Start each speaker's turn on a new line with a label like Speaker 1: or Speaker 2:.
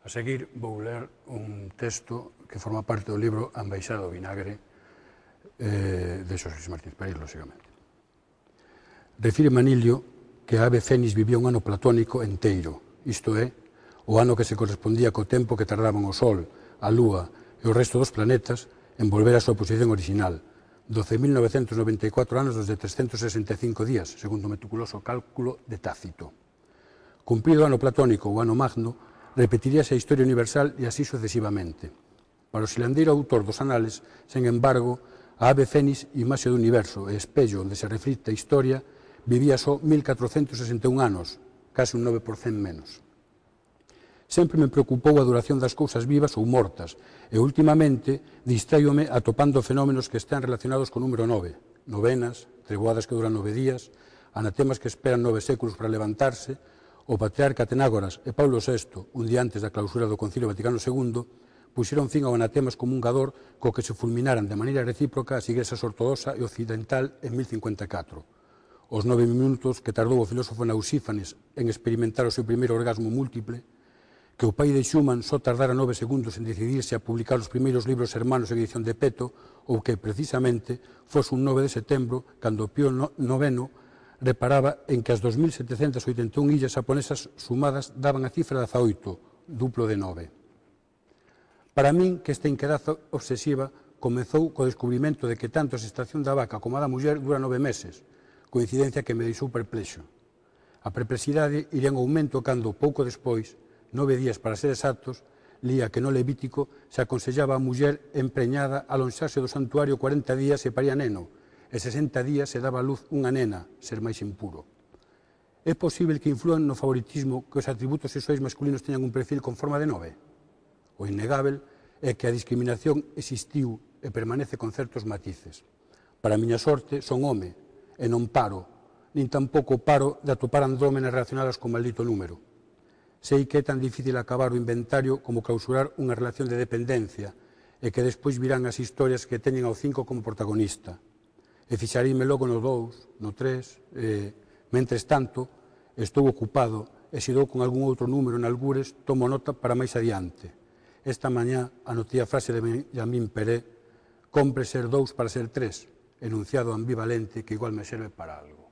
Speaker 1: A seguir vou ler un texto que forma parte do libro Ambaixado Vinagre eh, de Xosé Martínez Pérez, lóxicamente. Refire Manilio que a ave Fénix vivía un ano platónico enteiro, isto é, o ano que se correspondía co tempo que tardaban o Sol, a Lúa e o resto dos planetas en volver á súa posición original, 12.994 anos de 365 días, segundo o meticuloso cálculo de Tácito. Cumplido o ano platónico o ano magno, repetiríase a historia universal e así sucesivamente. Para o silandeiro autor dos anales, sen embargo, a ave fénix, imaxe do universo e espello onde se reflicte a historia, vivía só 1461 anos, case un 9% menos. Sempre me preocupou a duración das cousas vivas ou mortas, e últimamente me atopando fenómenos que están relacionados co número 9, novenas, treboadas que duran nove días, anatemas que esperan nove séculos para levantarse, o patriarca Tenágoras e Paulo VI, un día antes da clausura do Concilio Vaticano II, puxeron fin ao anatema excomungador co que se fulminaran de maneira recíproca as igrexas ortodoxa e occidental en 1054. Os nove minutos que tardou o filósofo Nausífanes en experimentar o seu primeiro orgasmo múltiple, que o pai de Schumann só tardara nove segundos en decidirse a publicar os primeiros libros hermanos en edición de Peto, ou que, precisamente, fose un 9 de setembro, cando Pío IX reparaba en que as 2.781 illas japonesas sumadas daban a cifra de 18, duplo de 9. Para min, que esta inquedaza obsesiva comezou co descubrimento de que tanto a estación da vaca como a da muller dura nove meses, coincidencia que me deixou perplexo. A perplexidade iría en aumento cando, pouco despois, nove días para ser exactos, lía que no Levítico se aconsellaba a muller empreñada a lonxarse do santuario 40 días e paría neno, e 60 días se daba a luz unha nena, ser máis impuro. É posible que inflúan no favoritismo que os atributos sexuais masculinos teñan un perfil con forma de nove? O innegável é que a discriminación existiu e permanece con certos matices. Para a miña sorte, son home, e non paro, nin tampouco paro de atopar andrómenas relacionadas con maldito número. Sei que é tan difícil acabar o inventario como clausurar unha relación de dependencia, e que despois virán as historias que teñen ao cinco como protagonista e fixaríme logo no 2, no 3, eh, mentres tanto estou ocupado e se dou con algún outro número en algures, tomo nota para máis adiante. Esta mañá anotei a frase de Benjamín Peré, compre ser dous para ser tres, enunciado ambivalente que igual me serve para algo.